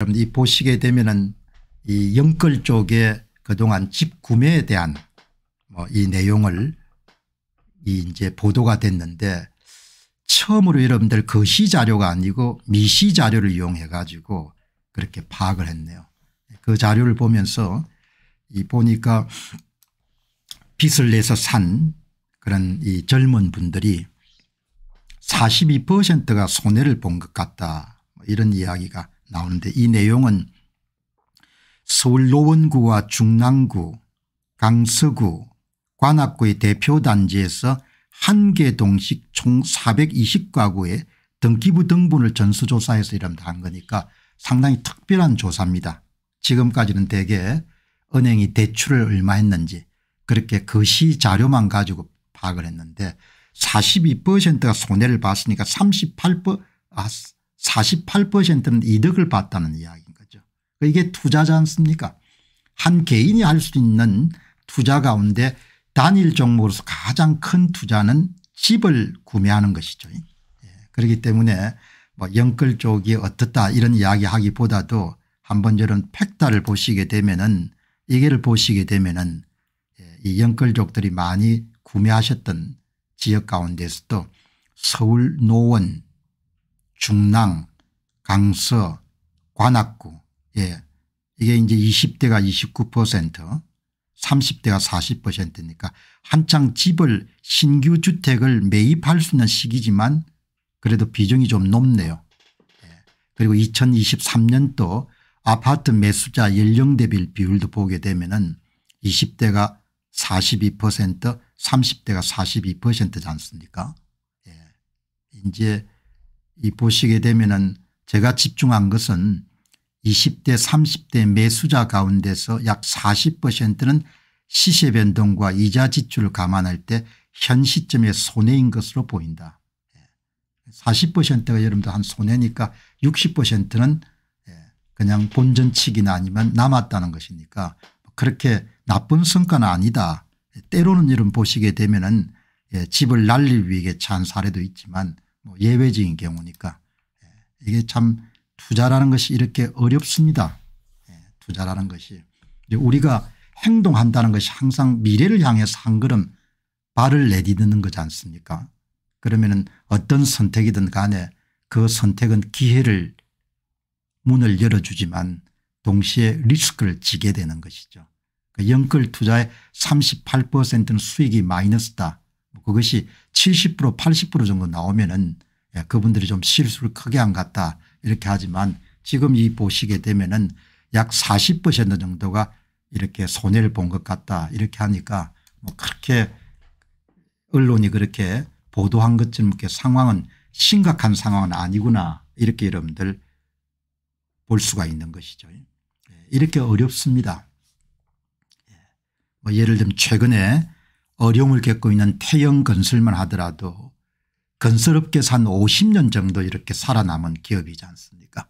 여러분이 보시게 되면은 이 영끌 쪽에 그동안 집 구매에 대한 뭐 이 내용을 이 이제 보도가 됐는데 처음으로 여러분들 거시 그 자료가 아니고 미시 자료를 이용해 가지고 그렇게 파악을 했네요. 그 자료를 보면서 이 보니까 빚을 내서 산 그런 이 젊은 분들이 42%가 손해를 본 것 같다 뭐 이런 이야기가 나오는데 이 내용은 서울 노원구와 중랑구 강서구 관악구의 대표 단지에서 한 개동식총 420가구의 등기부 등본을 전수조사해서 이랍다한 거니까 상당히 특별한 조사입니다. 지금까지는 대개 은행이 대출을 얼마 했는지 그렇게 거시 그 자료만 가지고 파악을 했는데 42%가 손해를 봤으니까 38%, 아, 48%는 이득을 봤다는 이야기인 거죠. 그러니까 이게 투자지 않습니까 한 개인이 할 수 있는 투자 가운데 단일 종목으로서 가장 큰 투자는 집을 구매하는 것이죠. 예. 그렇기 때문에 뭐 영끌 쪽이 어떻다 이런 이야기하기보다도 한번 저런 팩타를 보시게 되면은 이게를 보시게 되면은 예, 이 영끌족들이 많이 구매하셨던 지역 가운데서도 서울 노원 중랑 강서 관악구 예 이게 이제 20대가 29% 30대가 40%니까 한창 집을 신규 주택을 매입할 수 있는 시기지만 그래도 비중이 좀 높네요. 예. 그리고 2023년도 아파트 매수자 연령 대비 비율도 보게 되면 은 20대가 42% 30대가 42%지 않습니까 예. 이제 이 보시게 되면은 제가 집중한 것은 20대 30대 매수자 가운데서 약 40%는 시세 변동과 이자 지출을 감안할 때 현 시점의 손해인 것으로 보인다. 40%가 예. 여러분들 한 손해니까 60%는 예, 그냥 본전치기나 아니면 남았다는 것이니까 뭐 그렇게 나쁜 성과는 아니다. 때로는 이런 보시게 되면은 예, 집을 날릴 위기찬 사례도 있지만 뭐 예외적인 경우니까 예, 이게 참 투자라는 것이 이렇게 어렵습니다. 예, 투자라는 것이 우리가 행동한다는 것이 항상 미래를 향해서 한 걸음 발을 내딛는 거지 않습니까 그러면 어떤 선택이든 간에 그 선택은 기회를 문을 열어주지만 동시에 리스크를 지게 되는 것이죠. 연끌 그 투자의 38%는 수익이 마이너스다 그것이 70% 80% 정도 나오면은 예, 그분들이 좀 실수를 크게 안 갔다 이렇게 하지만 지금 이 보시게 되면은 약 40% 정도가 이렇게 손해를 본 것 같다 이렇게 하니까 뭐 그렇게 언론이 그렇게 보도한 것처럼 이렇게 상황은 심각한 상황은 아니구나 이렇게 여러분들 볼 수가 있는 것이죠. 예, 이렇게 어렵습니다. 예, 뭐 예를 들면 최근에 어려움을 겪고 있는 태형 건설만 하더라도 건설업계에서 한 50년 정도 이렇게 살아남은 기업이지 않습니까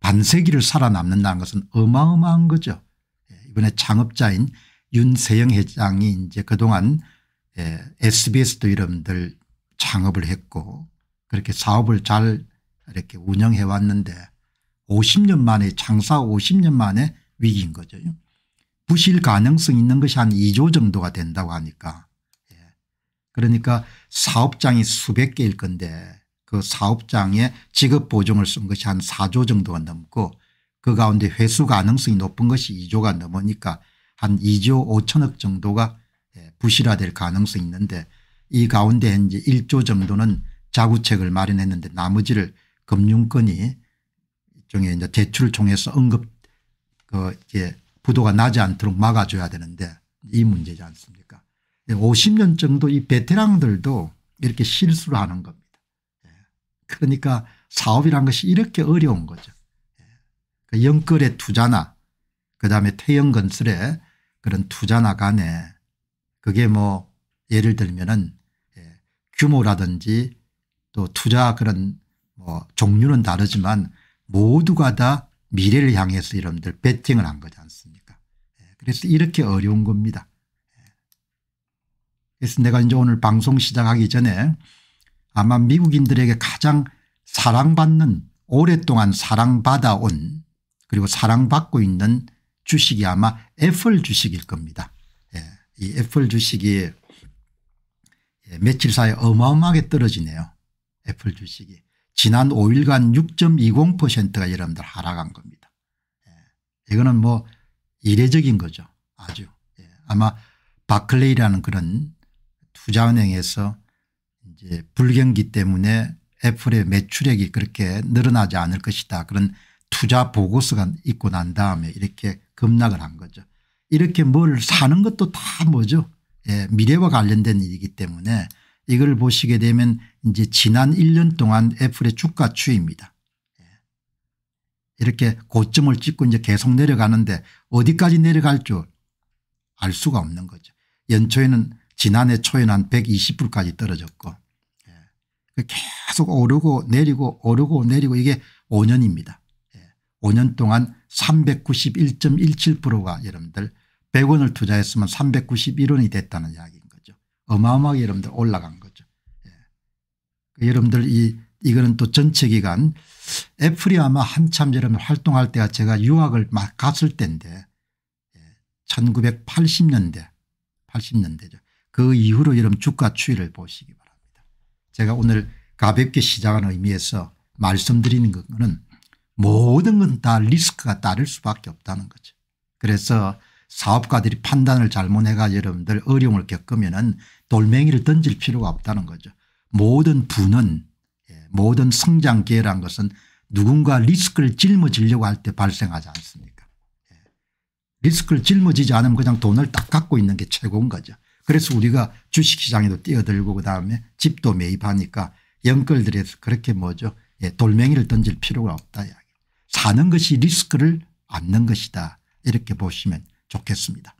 반세기를 살아남는다는 것은 어마어마한 거죠. 예, 이번에 창업자인 윤세영 회장이 이제 그동안 sbs도 예, 이름들 창업을 했고 그렇게 사업을 잘 이렇게 운영해 왔는데 50년 만에 창사 50년 만에 위기인 거죠. 부실 가능성 있는 것이 한 2조 정도가 된다고 하니까 예. 그러니까 사업장이 수백 개일 건데 그 사업장에 지급 보증을 쓴 것이 한 4조 정도가 넘고 그 가운데 회수 가능성이 높은 것이 2조가 넘으니까 한 2조 5천억 정도가 예, 부실화될 가능성이 있는데 이 가운데 이제 1조 정도는 자구책을 마련했는데 나머지를 금융권이 일종의 이제 대출을 통해서 응급 그 이제 부도가 나지 않도록 막아줘야 되는데 이 문제지 않습니까 50년 예, 정도 이 베테랑들도 이렇게 실수를 하는 겁니다. 예, 그러니까 사업이란 것이 이렇게 어려운 거죠. 연끌의 예, 그 투자나 그다음에 태형건설의 그런 투자나 간에 그게 뭐 예를 들면은 규모라든지 또 투자 그런 뭐 종류는 다르지만 모두가 다 미래를 향해서 여러분들 배팅을 한 거지 않습니까 예, 그래서 이렇게 어려운 겁니다. 예. 그래서 내가 이제 오늘 방송 시작하기 전에 아마 미국인들에게 가장 사랑받는 오랫동안 사랑받아온 그리고 사랑받고 있는 주식이 아마 애플 주식일 겁니다. 예, 이 애플 주식이 며칠 사이 어마어마하게 떨어지네요. 애플 주식이. 지난 5일간 6.20%가 여러분들 하락한 겁니다. 예. 이거는 뭐 이례적인 거죠. 아주. 예. 아마 바클레이라는 그런 투자은행에서 이제 불경기 때문에 애플의 매출액이 그렇게 늘어나지 않을 것이다. 그런 투자 보고서가 있고 난 다음에 이렇게 급락을 한 거죠. 이렇게 뭘 사는 것도 다 뭐죠. 예, 미래와 관련된 일이기 때문에 이걸 보시게 되면 이제 지난 1년 동안 애플의 주가 추입니다. 이렇게 고점을 찍고 이제 계속 내려가는데 어디까지 내려갈 줄 알 수가 없는 거죠. 연초에는 지난해 초에는 한 120불까지 떨어졌고 예, 계속 오르고 내리고 오르고 내리고 이게 5년입니다. 5년 예, 동안 391.17%가 여러분들 100원을 투자했으면 391원이 됐다는 이야기 어마어마하게 여러분들 올라간 거죠. 예. 그 여러분들 이 이거는 또 전체 기간 애플이 아마 한참 여러분 활동할 때가 제가 유학을 막 갔을 때인데 1980년대 예, 80년대죠. 그 이후로 여러분 주가 추이를 보시기 바랍니다. 제가 오늘 가볍게 시작한 의미에서 말씀드리는 것은 모든 건 다 리스크가 따를 수밖에 없다는 거죠. 그래서 사업가들이 판단을 잘못해가 여러분들 어려움을 겪으면 돌멩이를 던질 필요가 없다는 거죠. 모든 부는 예, 모든 성장 기회란 것은 누군가 리스크를 짊어지려고 할 때 발생하지 않습니까 예. 리스크를 짊어지지 않으면 그냥 돈을 딱 갖고 있는 게 최고인 거죠. 그래서 우리가 주식시장에도 뛰어들고 그다음에 집도 매입하니까 연끌들에서 그렇게 뭐죠 예, 돌멩이를 던질 필요가 없다 사는 것이 리스크를 안는 것이다 이렇게 보시면 좋겠습니다.